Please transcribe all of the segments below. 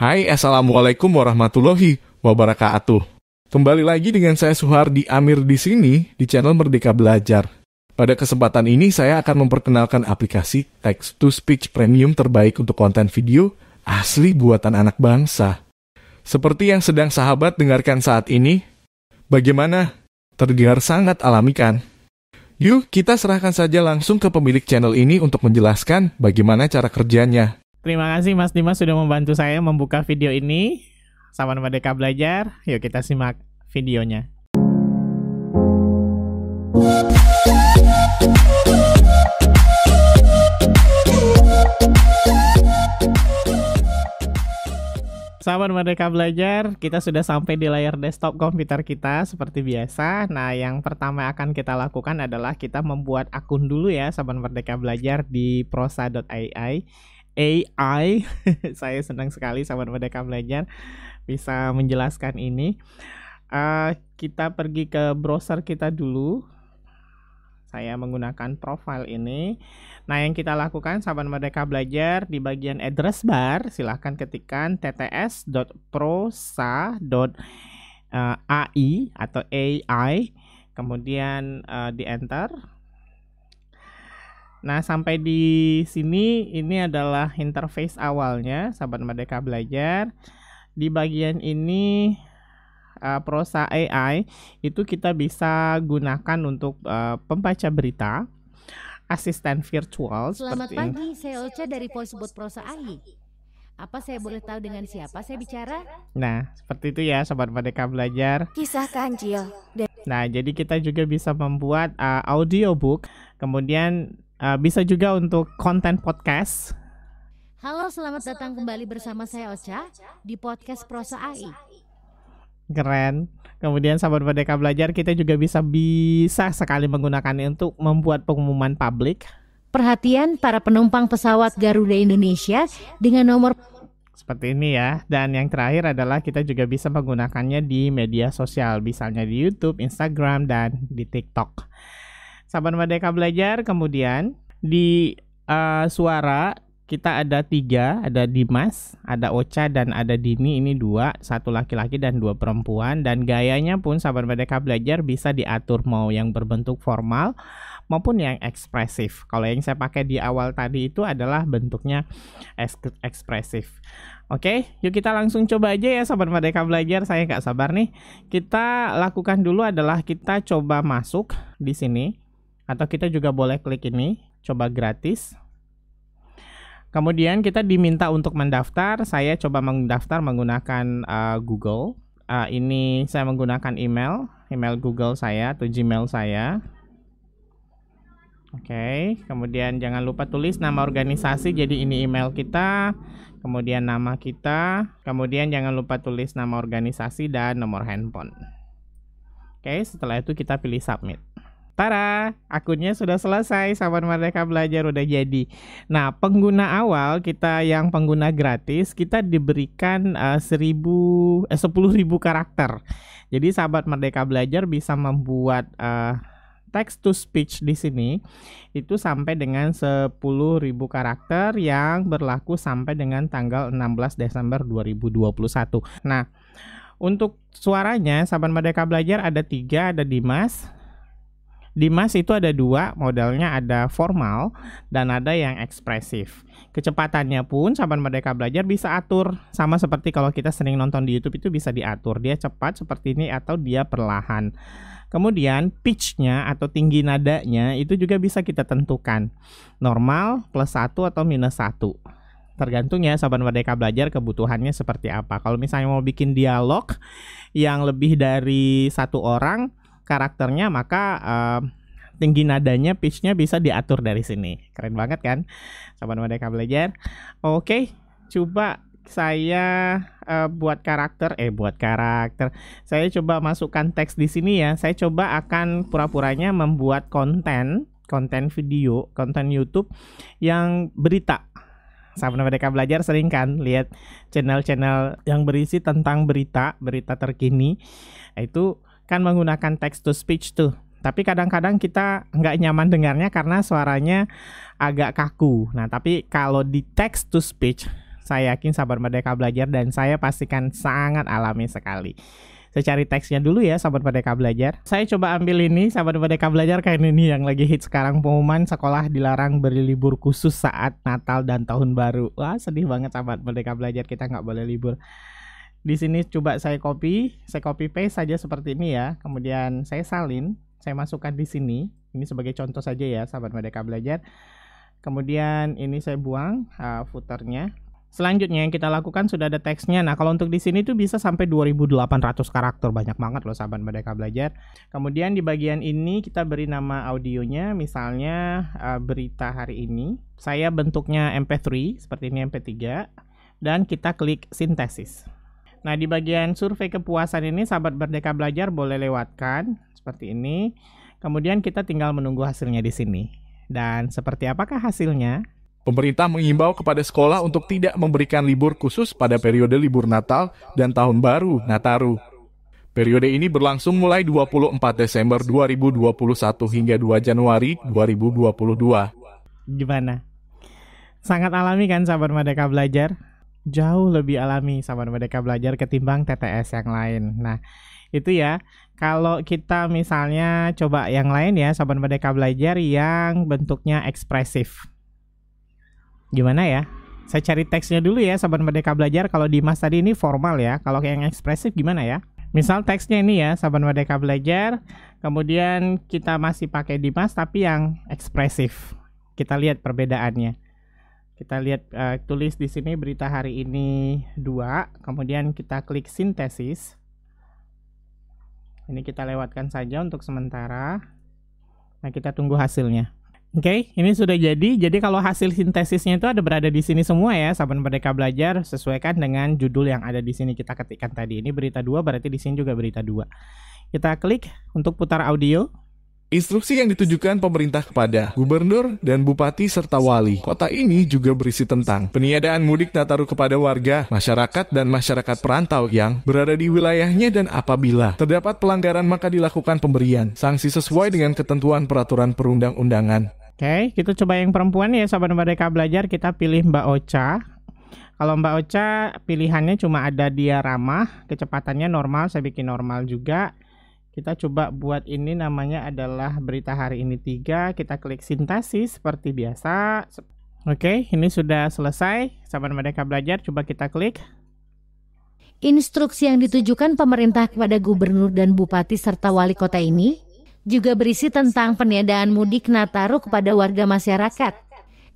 Hai, Assalamualaikum warahmatullahi wabarakatuh. Kembali lagi dengan saya Suhardi Amir di sini di channel Merdeka Belajar. Pada kesempatan ini saya akan memperkenalkan aplikasi Text to Speech Premium terbaik untuk konten video asli buatan anak bangsa. Seperti yang sedang sahabat dengarkan saat ini, bagaimana? Terdengar sangat alami kan? Yuk, kita serahkan saja langsung ke pemilik channel ini untuk menjelaskan bagaimana cara kerjanya. Terima kasih Mas Dimas sudah membantu saya membuka video ini. Saman Merdeka Belajar, yuk kita simak videonya. Sahabat Merdeka Belajar, kita sudah sampai di layar desktop komputer kita seperti biasa. Nah, yang pertama akan kita lakukan adalah kita membuat akun dulu ya, Sahabat Merdeka Belajar di prosa.ai AI. Saya senang sekali sahabat merdeka belajar bisa menjelaskan ini. Uh, kita pergi ke browser kita dulu. Saya menggunakan profile ini. Nah, yang kita lakukan sahabat merdeka belajar di bagian address bar, silahkan ketikkan tts.prosa.ai eh, atau AI, kemudian uh, di enter. Nah, sampai di sini ini adalah interface awalnya sahabat Merdeka Belajar. Di bagian ini uh, prosa AI itu kita bisa gunakan untuk uh, pembaca berita, asisten virtual Selamat pagi, ini. saya Ocha dari Polsebut Prosa AI. Apa saya boleh tahu dengan siapa saya bicara? Nah, seperti itu ya sahabat Merdeka Belajar. Kisah Kancil. Nah, jadi kita juga bisa membuat uh, audiobook, kemudian Uh, bisa juga untuk konten podcast. Halo, selamat datang kembali bersama saya Ocha di podcast Prosa AI. Keren. Kemudian sahabat Merdeka Belajar kita juga bisa bisa sekali menggunakannya untuk membuat pengumuman publik. Perhatian para penumpang pesawat Garuda Indonesia dengan nomor seperti ini ya. Dan yang terakhir adalah kita juga bisa menggunakannya di media sosial, misalnya di YouTube, Instagram, dan di TikTok. Sahabat Merdeka Belajar, kemudian di uh, suara kita ada tiga, ada Dimas, ada Ocha, dan ada Dini. Ini dua, satu laki-laki dan dua perempuan. Dan gayanya pun sahabat merdeka belajar bisa diatur mau yang berbentuk formal maupun yang ekspresif. Kalau yang saya pakai di awal tadi itu adalah bentuknya ekspresif. Oke, yuk kita langsung coba aja ya sahabat merdeka belajar. Saya nggak sabar nih. Kita lakukan dulu adalah kita coba masuk di sini atau kita juga boleh klik ini coba gratis kemudian kita diminta untuk mendaftar saya coba mendaftar menggunakan uh, Google uh, ini saya menggunakan email email Google saya atau Gmail saya Oke, okay. kemudian jangan lupa tulis nama organisasi. Jadi ini email kita, kemudian nama kita, kemudian jangan lupa tulis nama organisasi dan nomor handphone. Oke, okay, setelah itu kita pilih submit. Tara, akunnya sudah selesai Sahabat Merdeka Belajar udah jadi. Nah, pengguna awal kita yang pengguna gratis kita diberikan uh, seribu, eh, sepuluh ribu karakter. Jadi Sahabat Merdeka Belajar bisa membuat uh, text to speech di sini itu sampai dengan ribu karakter yang berlaku sampai dengan tanggal 16 Desember 2021. Nah, untuk suaranya Sahabat Merdeka Belajar ada tiga, ada Dimas, di emas itu ada dua, modelnya ada formal dan ada yang ekspresif. Kecepatannya pun Sahabat Merdeka Belajar bisa atur. Sama seperti kalau kita sering nonton di YouTube itu bisa diatur. Dia cepat seperti ini atau dia perlahan. Kemudian pitch-nya atau tinggi nadanya itu juga bisa kita tentukan. Normal, plus 1 atau minus 1 tergantung ya sahabat merdeka belajar kebutuhannya seperti apa. Kalau misalnya mau bikin dialog yang lebih dari satu orang, karakternya maka uh, tinggi nadanya pitchnya bisa diatur dari sini keren banget kan sahabat mereka belajar oke coba saya uh, buat karakter eh buat karakter saya coba masukkan teks di sini ya saya coba akan pura-puranya membuat konten konten video konten YouTube yang berita sama mereka belajar sering kan lihat channel-channel yang berisi tentang berita berita terkini itu kan menggunakan text to speech tuh tapi kadang-kadang kita nggak nyaman dengarnya karena suaranya agak kaku. Nah, tapi kalau di text to speech, saya yakin Sabar Merdeka Belajar dan saya pastikan sangat alami sekali. Saya cari teksnya dulu ya, Sahabat Merdeka Belajar. Saya coba ambil ini, Sahabat Merdeka Belajar kayak ini yang lagi hit sekarang. Pengumuman sekolah dilarang berlibur khusus saat Natal dan Tahun Baru. Wah, sedih banget Sahabat Merdeka Belajar, kita nggak boleh libur. Di sini coba saya copy, saya copy paste saja seperti ini ya. Kemudian saya salin, saya masukkan di sini. Ini sebagai contoh saja ya, sahabat Merdeka Belajar. Kemudian ini saya buang uh, footernya. Selanjutnya yang kita lakukan sudah ada teksnya. Nah, kalau untuk di sini tuh bisa sampai 2800 karakter, banyak banget loh sahabat Merdeka Belajar. Kemudian di bagian ini kita beri nama audionya, misalnya uh, berita hari ini. Saya bentuknya MP3, seperti ini MP3 dan kita klik sintesis. Nah, di bagian survei kepuasan ini sahabat Merdeka Belajar boleh lewatkan seperti ini. Kemudian kita tinggal menunggu hasilnya di sini. Dan seperti apakah hasilnya? Pemerintah mengimbau kepada sekolah untuk tidak memberikan libur khusus pada periode libur Natal dan Tahun Baru Nataru. Periode ini berlangsung mulai 24 Desember 2021 hingga 2 Januari 2022. Gimana? Sangat alami kan sahabat Merdeka Belajar? jauh lebih alami sama merdeka belajar ketimbang TTS yang lain. Nah, itu ya. Kalau kita misalnya coba yang lain ya sahabat merdeka belajar yang bentuknya ekspresif. Gimana ya? Saya cari teksnya dulu ya sahabat merdeka belajar. Kalau Dimas tadi ini formal ya. Kalau yang ekspresif gimana ya? Misal teksnya ini ya, Sahabat Merdeka Belajar, kemudian kita masih pakai Dimas tapi yang ekspresif. Kita lihat perbedaannya. Kita lihat uh, tulis di sini berita hari ini dua. kemudian kita klik sintesis. Ini kita lewatkan saja untuk sementara. Nah, kita tunggu hasilnya. Oke, okay, ini sudah jadi. Jadi kalau hasil sintesisnya itu ada berada di sini semua ya, sahabat merdeka belajar sesuaikan dengan judul yang ada di sini kita ketikkan tadi. Ini berita dua berarti di sini juga berita dua. Kita klik untuk putar audio. Instruksi yang ditujukan pemerintah kepada gubernur dan bupati serta wali. Kota ini juga berisi tentang peniadaan mudik Nataru kepada warga, masyarakat, dan masyarakat perantau yang berada di wilayahnya dan apabila terdapat pelanggaran maka dilakukan pemberian sanksi sesuai dengan ketentuan peraturan perundang-undangan. Oke, kita coba yang perempuan ya sahabat mereka Belajar kita pilih Mbak Ocha. Kalau Mbak Ocha pilihannya cuma ada dia ramah, kecepatannya normal, saya bikin normal juga kita coba buat ini namanya adalah berita hari ini 3. Kita klik sintasi seperti biasa. Oke, ini sudah selesai. Sahabat Merdeka Belajar, coba kita klik Instruksi yang ditujukan pemerintah kepada gubernur dan bupati serta wali kota ini juga berisi tentang peniadaan mudik Nataru kepada warga masyarakat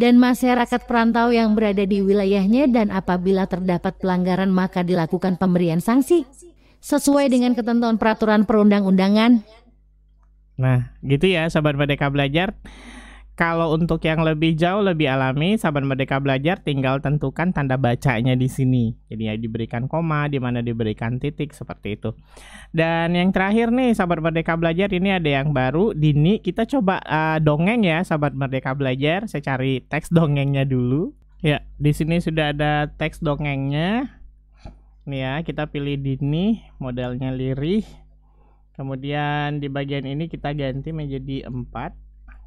dan masyarakat perantau yang berada di wilayahnya dan apabila terdapat pelanggaran maka dilakukan pemberian sanksi sesuai dengan ketentuan peraturan perundang-undangan. Nah, gitu ya sahabat Merdeka Belajar. Kalau untuk yang lebih jauh, lebih alami, sahabat Merdeka Belajar tinggal tentukan tanda bacanya di sini. Jadi ya diberikan koma, di mana diberikan titik, seperti itu. Dan yang terakhir nih, sahabat Merdeka Belajar, ini ada yang baru. Dini, kita coba uh, dongeng ya, sahabat Merdeka Belajar. Saya cari teks dongengnya dulu. Ya, di sini sudah ada teks dongengnya nih ya kita pilih dini modelnya lirih kemudian di bagian ini kita ganti menjadi 4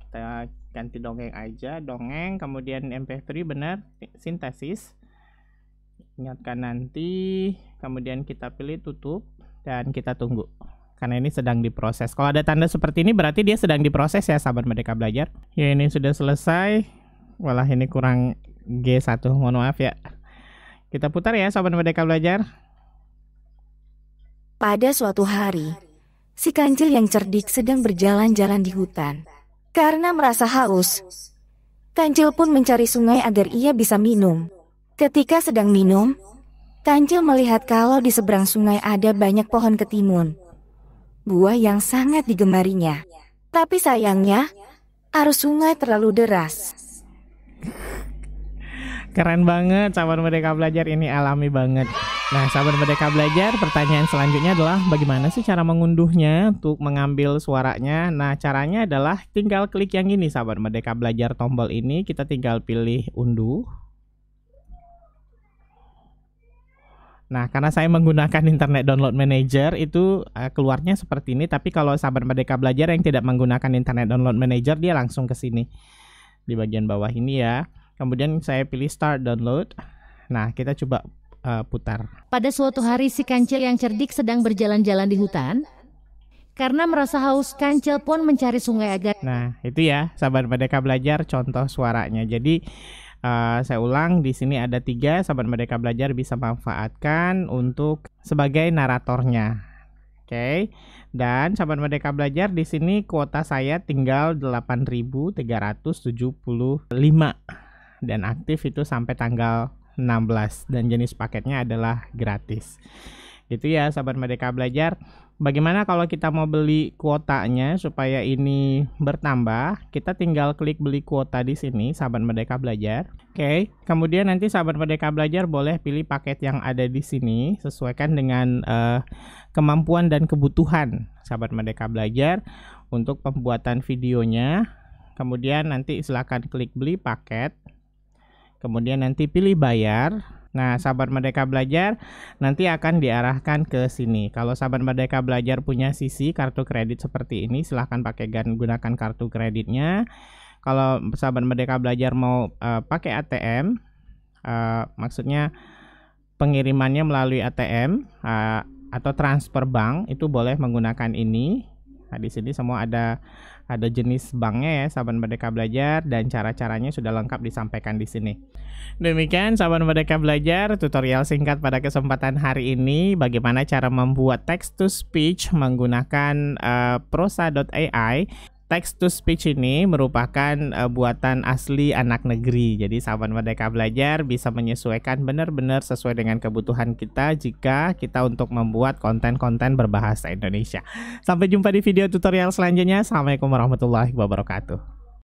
kita ganti dongeng aja dongeng kemudian mp3 benar sintesis ingatkan nanti kemudian kita pilih tutup dan kita tunggu karena ini sedang diproses kalau ada tanda seperti ini berarti dia sedang diproses ya sahabat merdeka belajar ya ini sudah selesai walah ini kurang G1 mohon maaf ya kita putar ya Sobat Merdeka Belajar. Pada suatu hari, si kancil yang cerdik sedang berjalan-jalan di hutan. Karena merasa haus, kancil pun mencari sungai agar ia bisa minum. Ketika sedang minum, kancil melihat kalau di seberang sungai ada banyak pohon ketimun. Buah yang sangat digemarinya. Tapi sayangnya, arus sungai terlalu deras. Keren banget sahabat Merdeka Belajar ini alami banget. Nah, sahabat Merdeka Belajar, pertanyaan selanjutnya adalah bagaimana sih cara mengunduhnya untuk mengambil suaranya? Nah, caranya adalah tinggal klik yang ini sahabat Merdeka Belajar tombol ini, kita tinggal pilih unduh. Nah, karena saya menggunakan Internet Download Manager itu uh, keluarnya seperti ini, tapi kalau sahabat Merdeka Belajar yang tidak menggunakan Internet Download Manager dia langsung ke sini di bagian bawah ini ya. Kemudian saya pilih start download. Nah, kita coba uh, putar. Pada suatu hari si kancil yang cerdik sedang berjalan-jalan di hutan. Karena merasa haus, kancil pun mencari sungai agar. Nah, itu ya, sahabat merdeka belajar contoh suaranya. Jadi Uh, saya ulang, di sini ada tiga sahabat merdeka belajar bisa manfaatkan untuk sebagai naratornya. Oke. Okay. Dan sahabat merdeka belajar di sini kuota saya tinggal 8.375 dan aktif itu sampai tanggal 16 dan jenis paketnya adalah gratis. Gitu ya sahabat Merdeka Belajar. Bagaimana kalau kita mau beli kuotanya supaya ini bertambah? Kita tinggal klik beli kuota di sini, Sahabat Merdeka Belajar. Oke, kemudian nanti Sahabat Merdeka Belajar boleh pilih paket yang ada di sini, sesuaikan dengan uh, kemampuan dan kebutuhan Sahabat Merdeka Belajar untuk pembuatan videonya. Kemudian nanti silakan klik beli paket. Kemudian nanti pilih bayar. Nah, sahabat Merdeka Belajar nanti akan diarahkan ke sini. Kalau sahabat Merdeka Belajar punya sisi kartu kredit seperti ini, silahkan pakai gunakan kartu kreditnya. Kalau sahabat Merdeka Belajar mau uh, pakai ATM, uh, eh, maksudnya pengirimannya melalui ATM uh, eh, atau transfer bank itu boleh menggunakan ini. Nah, di sini semua ada ada jenis banknya ya sahabat Merdeka Belajar dan cara-caranya sudah lengkap disampaikan di sini. Demikian sahabat Merdeka Belajar tutorial singkat pada kesempatan hari ini bagaimana cara membuat text to speech menggunakan uh, eh, prosa.ai Text to speech ini merupakan uh, buatan asli anak negeri. Jadi sahabat Merdeka Belajar bisa menyesuaikan benar-benar sesuai dengan kebutuhan kita jika kita untuk membuat konten-konten berbahasa Indonesia. Sampai jumpa di video tutorial selanjutnya. Assalamualaikum warahmatullahi wabarakatuh.